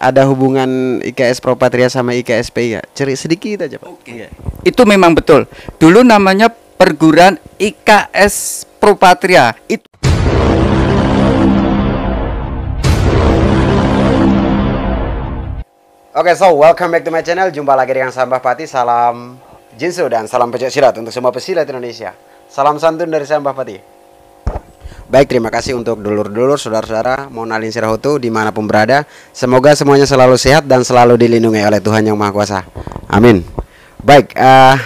ada hubungan IKS Propatria sama IKSP ya? Ceri sedikit aja Pak. Oke. ya. Itu memang betul. Dulu namanya perguruan IKS Propatria. Itu Oke, okay, so welcome back to my channel. Jumpa lagi dengan Sambah Pati. Salam Jinsu dan salam pecah silat untuk semua pesilat Indonesia. Salam santun dari Sambah Pati. Baik, terima kasih untuk dulur-dulur, saudara-saudara, Mona Linsir Sirahutu, dimanapun berada. Semoga semuanya selalu sehat dan selalu dilindungi oleh Tuhan Yang Maha Kuasa. Amin. Baik, uh,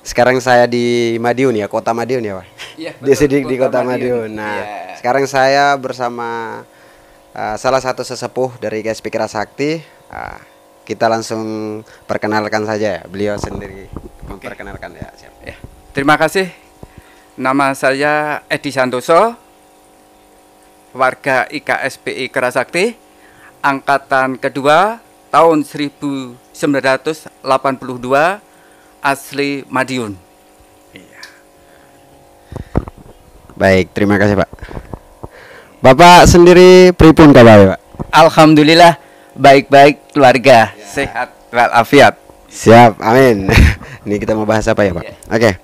sekarang saya di Madiun ya, kota Madiun ya, Pak? Iya, di, di, kota di kota Madiun. Madiun. Nah, yeah. sekarang saya bersama uh, salah satu sesepuh dari Guys Pikir Sakti. Uh, eh, kita langsung perkenalkan saja ya, beliau sendiri okay. memperkenalkan ya. Siap. Ya. Terima kasih Nama saya Edi Santoso, warga IKSPI Kerasakti, angkatan kedua tahun 1982, asli Madiun. Iya. Baik, terima kasih Pak. Bapak sendiri pripun kabar Pak? Alhamdulillah baik-baik keluarga, ya. sehat walafiat. Siap, amin. Ini kita mau bahas apa ya Pak? Ya. Oke. Okay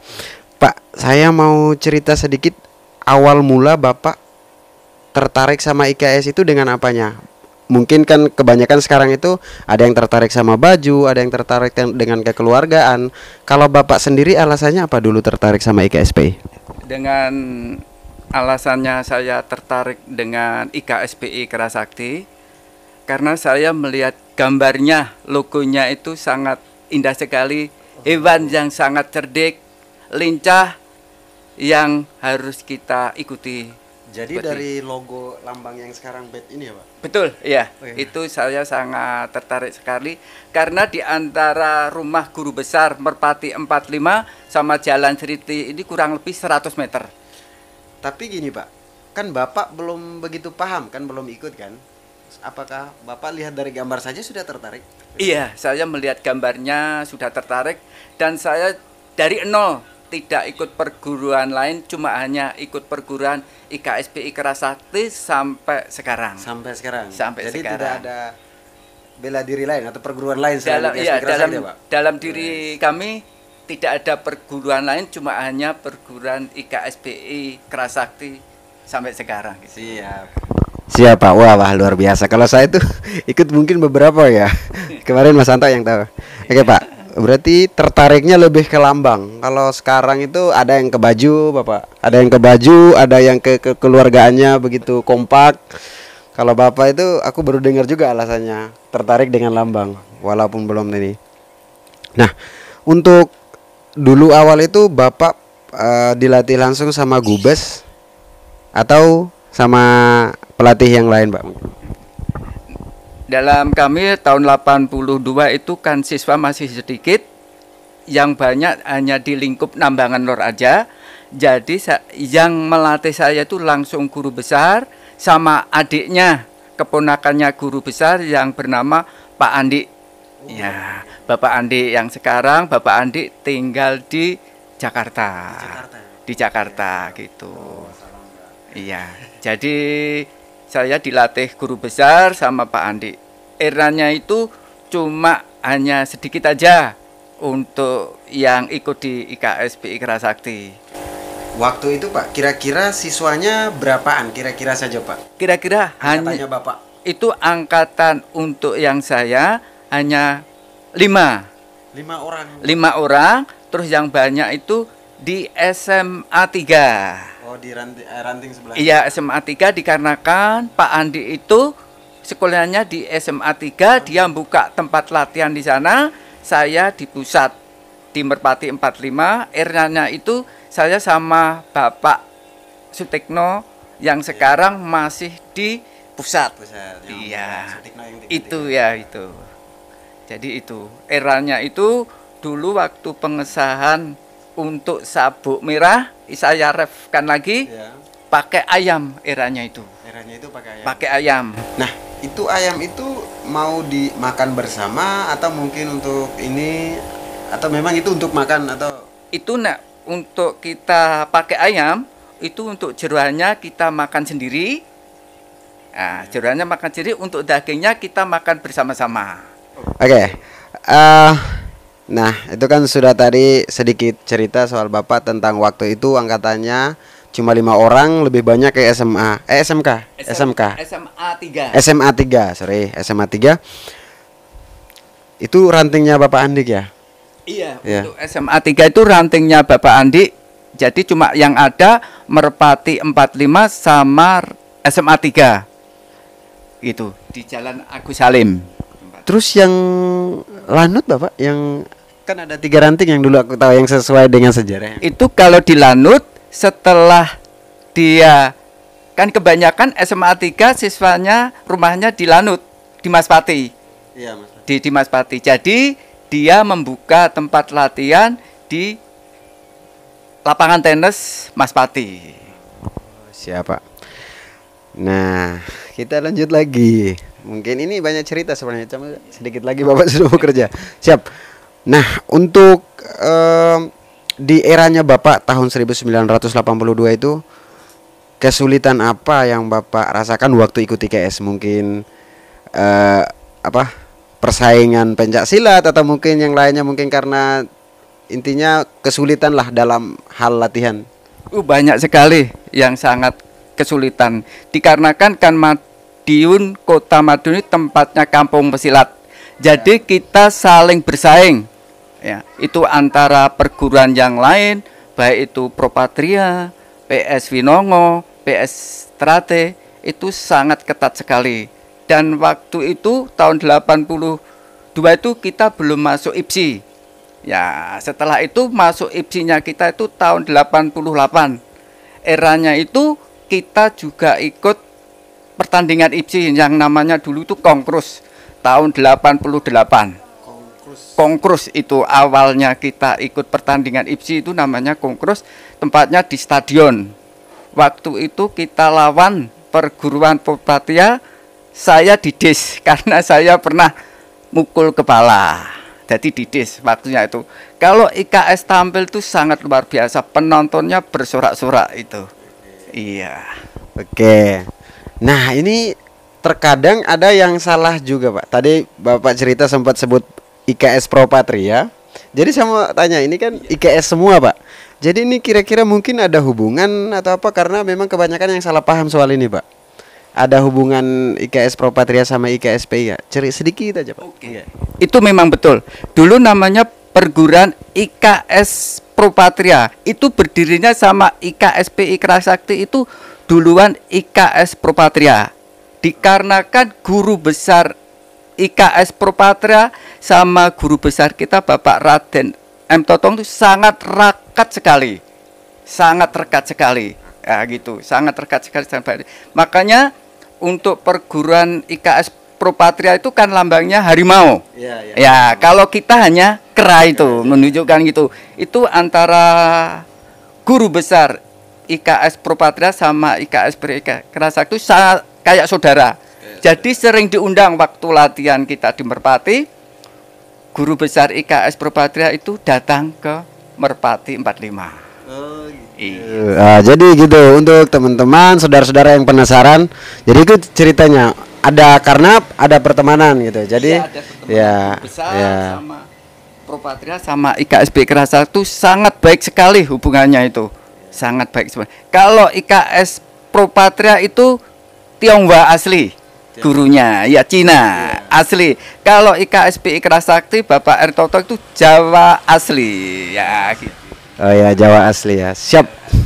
saya mau cerita sedikit awal mula Bapak tertarik sama IKS itu dengan apanya? Mungkin kan kebanyakan sekarang itu ada yang tertarik sama baju, ada yang tertarik dengan kekeluargaan. Kalau Bapak sendiri alasannya apa dulu tertarik sama IKSP? Dengan alasannya saya tertarik dengan IKSPI Kerasakti karena saya melihat gambarnya, logonya itu sangat indah sekali. Hewan yang sangat cerdik, lincah, yang harus kita ikuti. Jadi Seperti. dari logo lambang yang sekarang bed ini ya, Pak? Betul, ya. Oh, iya. Itu saya sangat tertarik sekali karena di antara rumah guru besar Merpati 45 sama Jalan Seriti ini kurang lebih 100 meter. Tapi gini, Pak. Kan Bapak belum begitu paham kan belum ikut kan? apakah Bapak lihat dari gambar saja sudah tertarik? Iya, saya melihat gambarnya sudah tertarik dan saya dari nol tidak ikut perguruan lain cuma hanya ikut perguruan IKSPI Kerasakti sampai sekarang. Sampai sekarang. Sampai Jadi sekarang. tidak ada bela diri lain atau perguruan lain dalam ya, dalam ya, Pak? dalam diri iya, iya. kami tidak ada perguruan lain cuma hanya perguruan IKSPI Kerasakti sampai sekarang. Siap. Siapa? Wah, wah luar biasa. Kalau saya tuh ikut mungkin beberapa ya. Kemarin Mas Anto yang tahu. Oke, Pak. Berarti tertariknya lebih ke lambang. Kalau sekarang itu ada yang ke baju, Bapak. Ada yang ke baju, ada yang ke, ke keluargaannya begitu kompak. Kalau Bapak itu aku baru dengar juga alasannya tertarik dengan lambang walaupun belum ini. Nah, untuk dulu awal itu Bapak e, dilatih langsung sama Gubes atau sama pelatih yang lain, Pak? Dalam kami tahun 82 itu kan siswa masih sedikit, yang banyak hanya di lingkup Nambangan Lor aja. Jadi yang melatih saya itu langsung guru besar sama adiknya, keponakannya guru besar yang bernama Pak Andi. Ya, Bapak Andi yang sekarang Bapak Andi tinggal di Jakarta. Di Jakarta, gitu. iya. Jadi saya dilatih guru besar sama Pak Andi eranya itu cuma hanya sedikit aja untuk yang ikut di IKS Kerasakti. Waktu itu Pak, kira-kira siswanya berapaan kira-kira saja Pak? Kira-kira hanya Bapak. Itu angkatan untuk yang saya hanya lima. Lima orang. Lima orang, terus yang banyak itu di SMA 3. Oh, di ranting, eh, ranting sebelah. Iya, SMA 3 dikarenakan Pak Andi itu sekolahnya di SMA 3 dia buka tempat latihan di sana saya di pusat di Merpati 45 ernanya itu saya sama Bapak Sutekno yang iya. sekarang masih di pusat, pusat ya. iya itu ya itu jadi itu eranya itu dulu waktu pengesahan untuk sabuk merah saya refkan lagi ya. pakai ayam eranya itu eranya itu pakai ayam pakai ayam nah itu ayam itu mau dimakan bersama atau mungkin untuk ini atau memang itu untuk makan atau itu nak untuk kita pakai ayam itu untuk jeruannya kita makan sendiri nah, jeruannya makan sendiri untuk dagingnya kita makan bersama-sama oke okay. uh, nah itu kan sudah tadi sedikit cerita soal bapak tentang waktu itu angkatannya cuma lima orang lebih banyak kayak SMA eh SMK SM, SMK SMA tiga, SMA tiga, sorry SMA tiga, itu rantingnya Bapak Andik ya iya ya. untuk SMA tiga itu rantingnya Bapak Andik, jadi cuma yang ada Merpati empat lima sama SMA tiga, gitu di Jalan Agus Salim terus yang lanut Bapak yang kan ada tiga ranting yang dulu aku tahu yang sesuai dengan sejarah itu kalau di lanut setelah dia kan kebanyakan SMA 3 siswanya rumahnya di Lanut di Maspati. Iya, Mas. Di di Maspati. Jadi dia membuka tempat latihan di lapangan tenis Maspati. Oh, siapa? Nah, kita lanjut lagi. Mungkin ini banyak cerita sebenarnya, cuma sedikit lagi Bapak sudah bekerja. Siap. Nah, untuk um, di eranya Bapak tahun 1982 itu kesulitan apa yang Bapak rasakan waktu ikut IKS? Mungkin uh, apa? persaingan pencak silat atau mungkin yang lainnya mungkin karena intinya kesulitan lah dalam hal latihan. Uh, banyak sekali yang sangat kesulitan dikarenakan kan Madiun kota Madiun tempatnya kampung pesilat jadi ya. kita saling bersaing ya itu antara perguruan yang lain baik itu Propatria, PS Winongo, PS Trate itu sangat ketat sekali dan waktu itu tahun 82 itu kita belum masuk IPSI ya setelah itu masuk IPSI-nya kita itu tahun 88 eranya itu kita juga ikut pertandingan IPSI yang namanya dulu itu Kongkrus tahun 88 kongkrus itu awalnya kita ikut pertandingan IPSI itu namanya kongkrus tempatnya di stadion waktu itu kita lawan perguruan Popatia saya didis karena saya pernah mukul kepala jadi didis waktunya itu kalau IKS tampil itu sangat luar biasa penontonnya bersorak-sorak itu iya oke nah ini terkadang ada yang salah juga pak tadi bapak cerita sempat sebut IKS Pro Patria. Jadi saya mau tanya, ini kan IKS iya. semua, Pak. Jadi ini kira-kira mungkin ada hubungan atau apa karena memang kebanyakan yang salah paham soal ini, Pak. Ada hubungan IKS Pro Patria sama IKSP ya? Ceri sedikit aja, Pak. Oke. Itu memang betul. Dulu namanya perguruan IKS Propatria. Itu berdirinya sama IKSPI Kerasakti itu duluan IKS Propatria. Dikarenakan guru besar IKS Propatria sama guru besar kita Bapak Raden M Totong itu sangat rakat sekali, sangat rekat sekali, ya gitu, sangat rekat sekali sampai. Makanya untuk perguruan IKS Propatria itu kan lambangnya harimau. Ya, ya. ya kalau kita hanya kera itu ya, menunjukkan gitu, itu antara guru besar IKS Propatria sama IKS Berika Kerasa itu kayak saudara jadi sering diundang waktu latihan kita di Merpati. Guru besar IKS Propatria itu datang ke Merpati 45. Oh, gitu. Iya. Uh, jadi gitu untuk teman-teman, saudara-saudara yang penasaran. Jadi itu ceritanya ada karena ada pertemanan gitu. Iya, jadi iya, ada ya, besar ya. sama Propatria sama IKSB Kerasa itu sangat baik sekali hubungannya itu. Sangat baik sekali. Kalau IKS Propatria itu Tionghoa asli gurunya ya Cina yeah. asli kalau IKSPI Kerasakti Bapak Ertoto itu Jawa asli ya gitu. oh ya Jawa asli ya siap